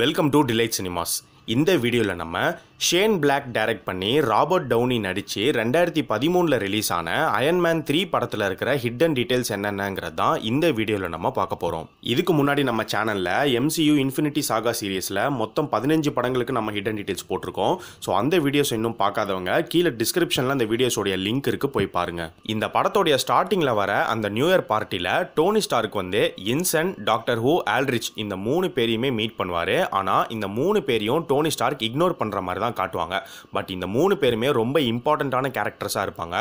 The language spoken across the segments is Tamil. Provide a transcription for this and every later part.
வெல்கம் டு டிலைட் சினிமாஸ் இந்த வீடியோவில் நம்ம ஷேன் பிளாக் டைரக்ட் பண்ணி ராபர்ட் டவுனி நடித்து ரெண்டாயிரத்தி பதிமூணில் ரிலீஸ் ஆன அயன்மேன் த்ரீ படத்தில் இருக்கிற ஹிட்டன் டீடைல்ஸ் என்னென்னங்கிறது தான் இந்த வீடியோவில் நம்ம பார்க்க போகிறோம் இதுக்கு முன்னாடி நம்ம சேனலில் எம்சியு இன்ஃபினிட்டி சாகா சீரியஸில் மொத்தம் பதினஞ்சு படங்களுக்கு நம்ம ஹிட்டன் டீடைல்ஸ் போட்டிருக்கோம் ஸோ அந்த வீடியோஸ் இன்னும் பார்க்காதவங்க கீழே டிஸ்கிரிப்ஷனில் அந்த வீடியோஸோடைய லிங்க் இருக்கு போய் பாருங்கள் இந்த படத்தோடைய ஸ்டார்டிங்கில் வர அந்த நியூ இயர் பார்ட்டியில் டோனி ஸ்டாருக்கு வந்து இன்சன் டாக்டர் ஹூ ஆல்ரிச் இந்த மூணு பேரையுமே மீட் பண்ணுவார் ஆனால் இந்த மூணு பேரையும் டோனி ஸ்டார்க் இக்னோர் பண்ணுற மாதிரி தான் தான் காட்டுவாங்க பட் இந்த மூணு பேருமே ரொம்ப இம்பார்ட்டண்ட்டான கேரக்டர்ஸாக இருப்பாங்க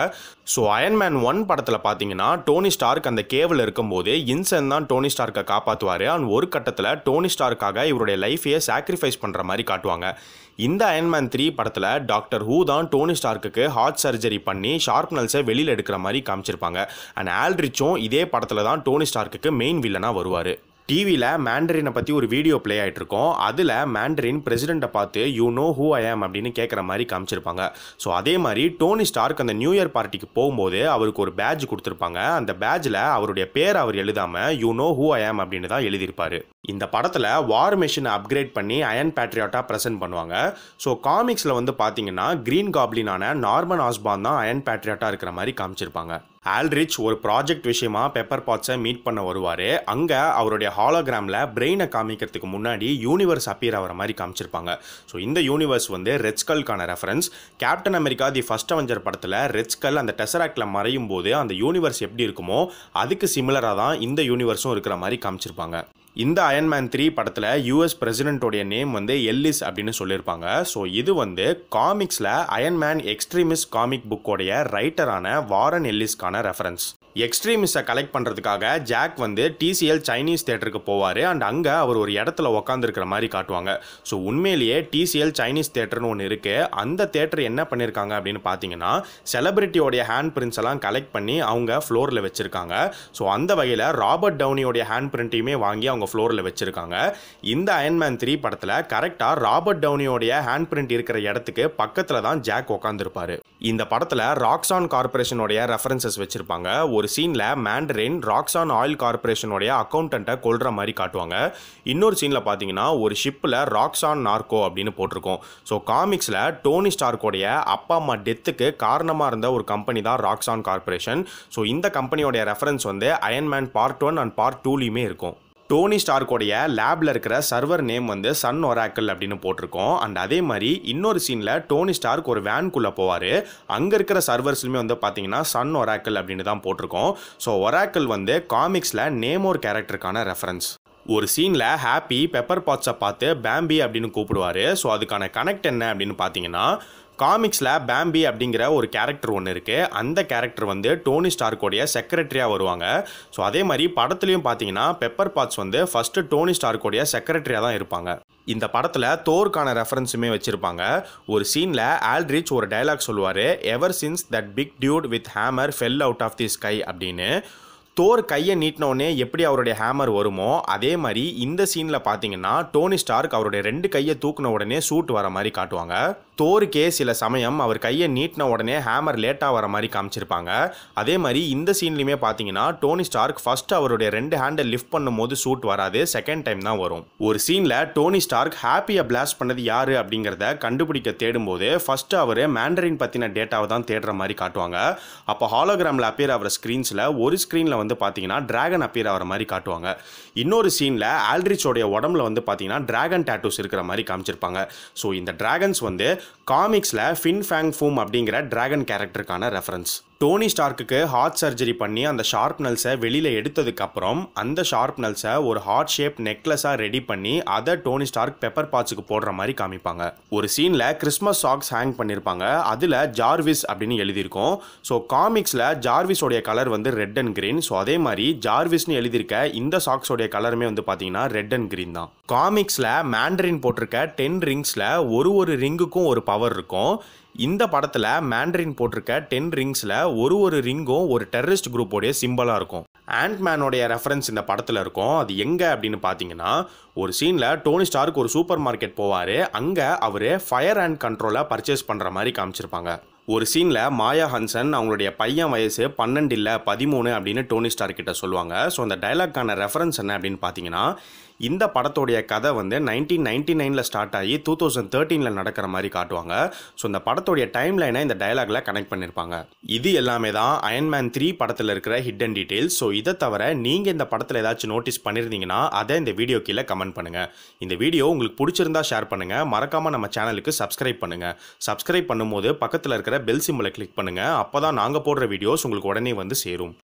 ஸோ அயன்மேன் ஒன் படத்தில் பார்த்தீங்கன்னா டோனி ஸ்டார்க் அந்த கேவில் இருக்கும்போது இன்சன் தான் டோனி ஸ்டார்க்கை காப்பாற்றுவார் அண்ட் ஒரு கட்டத்தில் டோனி ஸ்டார்க்காக இவருடைய லைஃபையே சாக்ரிஃபைஸ் பண்ணுற மாதிரி காட்டுவாங்க இந்த அயன்மேன் த்ரீ படத்தில் டாக்டர் ஹூ தான் டோனி ஸ்டார்க்கு ஹார்ட் சர்ஜரி பண்ணி ஷார்ப்னல்ஸை வெளியில் எடுக்கிற மாதிரி காமிச்சிருப்பாங்க அண்ட் ஆல்ரிச்சும் இதே படத்தில் தான் டோனி ஸ்டார்க்கு மெயின் வில்லனாக வருவார் டிவியில் மேண்டரினை பற்றி ஒரு வீடியோ ப்ளே இருக்கோம் அதில் மேண்டரின் பிரசிடெண்ட்டை பார்த்து யூ நோ ஹூ ஐ ஆம் அப்படின்னு கேட்குற மாதிரி காமிச்சிருப்பாங்க ஸோ அதே மாதிரி டோனி ஸ்டார்க் அந்த நியூ இயர் பார்ட்டிக்கு போகும்போது அவருக்கு ஒரு பேட்ஜ் கொடுத்துருப்பாங்க அந்த பேட்ஜில் அவருடைய பேர் அவர் எழுதாமல் யூ நோ ஹூ ஐ ஆம் அப்படின்னு தான் எழுதியிருப்பார் இந்த படத்தில் வார் மிஷினை அப்கிரேட் பண்ணி அயன் பேட்ரியாட்டாக ப்ரெசென்ட் பண்ணுவாங்க ஸோ காமிக்ஸில் வந்து பார்த்தீங்கன்னா க்ரீன் காப்ளினான நார்மன் ஆஸ்பான் தான் அயன் பேட்ரியாட்டாக இருக்கிற மாதிரி காமிச்சிருப்பாங்க ஆல்ரிச் ஒரு ப்ராஜெக்ட் விஷயமா பெப்பர் பாட்ஸை மீட் பண்ண வருவார் அங்கே அவருடைய ஹாலோகிராமில் பிரெயினை காமிக்கிறதுக்கு முன்னாடி யூனிவர்ஸ் அப்பியர் ஆகிற மாதிரி காமிச்சிருப்பாங்க ஸோ இந்த யூனிவர்ஸ் வந்து ரெட்ஸ்கல்கான reference Captain America the First Avenger படத்தில் ரெட்ஸ்கல் அந்த டெசராக்டில் மறையும் போது அந்த யூனிவர்ஸ் எப்படி இருக்குமோ அதுக்கு சிமிலராக தான் இந்த யூனிவர்ஸும் இருக்கிற மாதிரி காமிச்சிருப்பாங்க இந்த அயன்மேன் த்ரீ படத்தில் யூஎஸ் பிரசிடென்ட்டோடைய நேம் வந்து எல்லிஸ் அப்படின்னு சொல்லியிருப்பாங்க ஸோ இது வந்து காமிக்ஸில் அயன்மேன் எக்ஸ்ட்ரீமிஸ்ட் காமிக் புக்கோடைய ரைட்டரான வாரன் எல்லிஸ்க்கான ரெஃபரன்ஸ் எக்ஸ்ட்ரீமிஸை கலெக்ட் பண்ணுறதுக்காக ஜாக் வந்து டிசிஎல் சைனீஸ் தேட்டருக்கு போவார் அண்ட் அங்கே அவர் ஒரு இடத்துல உக்காந்துருக்கிற மாதிரி காட்டுவாங்க ஸோ உண்மையிலேயே டிசிஎல் சைனீஸ் தேட்டர்னு ஒன்று இருக்குது அந்த தேட்டர் என்ன பண்ணியிருக்காங்க அப்படின்னு பார்த்தீங்கன்னா செலிபிரிட்டியோடைய ஹேண்ட் பிரிண்ட்ஸ் எல்லாம் கலெக்ட் பண்ணி அவங்க ஃப்ளோரில் வச்சுருக்காங்க ஸோ அந்த வகையில் ராபர்ட் டவுனியோடைய ஹேண்ட் பிரிண்ட்டையுமே வாங்கி அவங்க ஃப்ளோரில் வச்சுருக்காங்க இந்த அயன்மேன் த்ரீ படத்தில் கரெக்டாக ராபர்ட் டவுனியோடைய ஹேண்ட் பிரிண்ட் இருக்கிற இடத்துக்கு பக்கத்தில் தான் ஜாக் உக்காந்துருப்பார் இந்த படத்தில் ராக்ஸான் கார்பரேஷனுடைய ரெஃபரன்சஸ் வச்சுருப்பாங்க ஒரு ஒரு சீனில் மேண்டரின் ராக்ஸான் ஆயில் கார்பரேஷனுடைய அக்கௌண்டண்ட்டை கொள்கிற மாதிரி காட்டுவாங்க இன்னொரு சீனில் பார்த்தீங்கன்னா ஒரு ஷிப்பில் ராக்ஸான் நார்கோ அப்படின்னு போட்டிருக்கோம் ஸோ காமிக்ஸில் டோனி ஸ்டார்க்கோடைய அப்பா அம்மா டெத்துக்கு காரணமாக இருந்த ஒரு கம்பெனி தான் ராக்ஸான் கார்பரேஷன் ஸோ இந்த கம்பெனியோடைய ரெஃபரன்ஸ் வந்து Iron Man part one and part டூலையுமே இருக்கும் டோனி ஸ்டார்க்கோடைய லேபில் இருக்கிற சர்வர் நேம் வந்து சன் ஒராக்கல் அப்படின்னு போட்டிருக்கோம் அண்ட் அதே மாதிரி இன்னொரு சீனில் டோனி ஸ்டார்க் ஒரு வேன்குள்ளே போவார் அங்கே இருக்கிற சர்வர்ஸ்லுமே வந்து பார்த்தீங்கன்னா சன் ஒராக்கிள் அப்படின்னு தான் போட்டிருக்கோம் ஸோ ஒராக்கிள் வந்து காமிக்ஸில் ஒரு கேரக்டருக்கான ரெஃபரன்ஸ் ஒரு சீனில் ஹாப்பி பெப்பர் பாட்ஸை பார்த்து பேம்பி அப்படின்னு கூப்பிடுவார் ஸோ அதுக்கான கனெக்ட் என்ன அப்படின்னு பார்த்தீங்கன்னா காமிக்ஸில் பேம்பி அப்படிங்கிற ஒரு கேரக்டர் ஒன்று இருக்குது அந்த கேரக்டர் வந்து டோனி ஸ்டார்க்கோடைய செக்ரட்டரியாக வருவாங்க ஸோ அதே மாதிரி படத்துலையும் பார்த்தீங்கன்னா பெப்பர் பாட்ஸ் வந்து ஃபஸ்ட்டு டோனி ஸ்டார்க்கோடைய செக்ரட்டரியாக தான் இருப்பாங்க இந்த படத்தில் தோருக்கான ரெஃபரன்ஸுமே வச்சுருப்பாங்க ஒரு சீனில் ஆல்ரிச் ஒரு டைலாக் சொல்லுவார் ever since that big dude with hammer fell out of the sky அப்படின்னு தோர் கையை நீட்டினோடனே எப்படி அவருடைய ஹேமர் வருமோ அதே மாதிரி இந்த சீனில் பார்த்தீங்கன்னா டோனி ஸ்டார்க் அவருடைய ரெண்டு கையை தூக்கின உடனே சூட் வர மாதிரி காட்டுவாங்க தோருக்கே சில சமயம் அவர் கையை நீட்டின உடனே ஹேமர் லேட்டாக வர மாதிரி காமிச்சிருப்பாங்க அதே மாதிரி இந்த சீன்லையுமே பார்த்தீங்கன்னா டோனி ஸ்டார்க் ஃபர்ஸ்ட் அவருடைய ரெண்டு ஹேண்டை லிஃப்ட் பண்ணும்போது ஷூட் வராது செகண்ட் டைம் தான் வரும் ஒரு சீனில் டோனி ஸ்டார்க் ஹாப்பியாக பிளாஸ்ட் பண்ணது யார் அப்படிங்கிறத கண்டுபிடிக்க தேடும் போது ஃபர்ஸ்ட் அவர் மேண்டரின் பற்றின டேட்டாவை தான் தேடுற மாதிரி காட்டுவாங்க அப்போ ஹாலோகிராமில் அப்பியர் ஆகிற ஸ்க்ரீன்ஸில் ஒரு ஸ்க்ரீனில் வந்து பார்த்தீங்கன்னா ட்ராகன் அப்பியர் ஆகிற மாதிரி காட்டுவாங்க இன்னொரு சீனில் ஆல்ரிச்சோடைய உடம்புல வந்து பார்த்தீங்கன்னா ட்ராகன் டேட்டூஸ் இருக்கிற மாதிரி காமிச்சிருப்பாங்க ஸோ இந்த ட்ராகன்ஸ் வந்து காமிக்ஸில் ஃபின் ஃபேங் ஃபூம் அப்படிங்கிற டிராகன் கேரக்டருக்கான ரெஃபரன்ஸ் டோனி ஸ்டார்க்குக்கு ஹார்ட் சர்ஜரி பண்ணி அந்த ஷார்ப் வெளியில் எடுத்ததுக்கப்புறம் அந்த ஷார்ப் ஒரு ஹார்ட் ஷேப் நெக்லஸாக ரெடி பண்ணி அதை டோனி ஸ்டார்க் பெப்பர் பாட்ஸுக்கு போடுற மாதிரி காமிப்பாங்க ஒரு சீனில் கிறிஸ்மஸ் சாக்ஸ் ஹேங் பண்ணியிருப்பாங்க அதில் ஜார்விஸ் அப்படின்னு எழுதியிருக்கோம் ஸோ காமிக்ஸில் ஜார்விஸோடைய கலர் வந்து ரெட் அண்ட் கிரீன் ஸோ அதே மாதிரி ஜார்விஸ்னு எழுதியிருக்க இந்த சாக்ஸோடைய கலருமே வந்து பார்த்தீங்கன்னா ரெட் அண்ட் கிரீன் தான் காமிக்ஸில் மேண்டரின் போட்டிருக்க டென் ரிங்ஸில் ஒரு ஒரு ரிங்குக்கும் ஒரு பவர் இருக்கும் இந்த படத்தில் மேண்ட்ரின் போட்டிருக்க டென் ரிங்ஸில் ஒரு ஒரு ரிங்கும் ஒரு டெரரிஸ்ட் குரூப்போடைய சிம்பலாக இருக்கும் ஆண்ட்மேனோடைய ரெஃபரன்ஸ் இந்த படத்தில் இருக்கும் அது எங்கே அப்படின்னு பார்த்தீங்கன்னா ஒரு சீனில் டோனி ஸ்டாருக்கு ஒரு சூப்பர் மார்க்கெட் போவார் அங்கே அவர் ஃபயர் அண்ட் கண்ட்ரோலை பர்ச்சேஸ் பண்ணுற மாதிரி காமிச்சிருப்பாங்க ஒரு சீனில் மாயா ஹன்சன் அவங்களுடைய பையன் வயசு பன்னெண்டு இல்லை பதிமூணு அப்படின்னு டோனி ஸ்டார் கிட்ட சொல்லுவாங்க ஸோ அந்த டைலாக்கான ரெஃபரன்ஸ் என்ன அப்படின்னு பார்த்தீங்கன்னா இந்த படத்துடைய கதை வந்து நைன்டீன் நைன்டி நைனில் ஸ்டார்ட் ஆகி டூ தௌசண்ட் தேர்ட்டீனில் நடக்கிற மாதிரி காட்டுவாங்க ஸோ இந்த படத்துடைய டைம் லைனை இந்த டைலாகில் கனெக்ட் பண்ணியிருப்பாங்க இது எல்லாமே தான் அயன்மேன் த்ரீ படத்தில் இருக்கிற ஹிட் அண்ட் டீட்டெயில்ஸ் ஸோ இதை தவிர நீங்கள் இந்த படத்தில் ஏதாச்சும் நோட்டீஸ் பண்ணியிருந்தீங்கன்னா அதை இந்த வீடியோ கீழே கமெண்ட் பண்ணுங்கள் இந்த வீடியோ உங்களுக்கு பிடிச்சிருந்தா ஷேர் பண்ணுங்கள் மறக்காமல் நம்ம சேனலுக்கு சப்ஸ்கிரைப் பண்ணுங்கள் சப்ஸ்கிரைப் பண்ணும்போது பக்கத்தில் இருக்கிற இருக்கிற பெல் சிம்பிளை கிளிக் பண்ணுங்கள் அப்போ தான் நாங்கள் போடுற வீடியோஸ் உங்களுக்கு உடனே வந்து சேரும்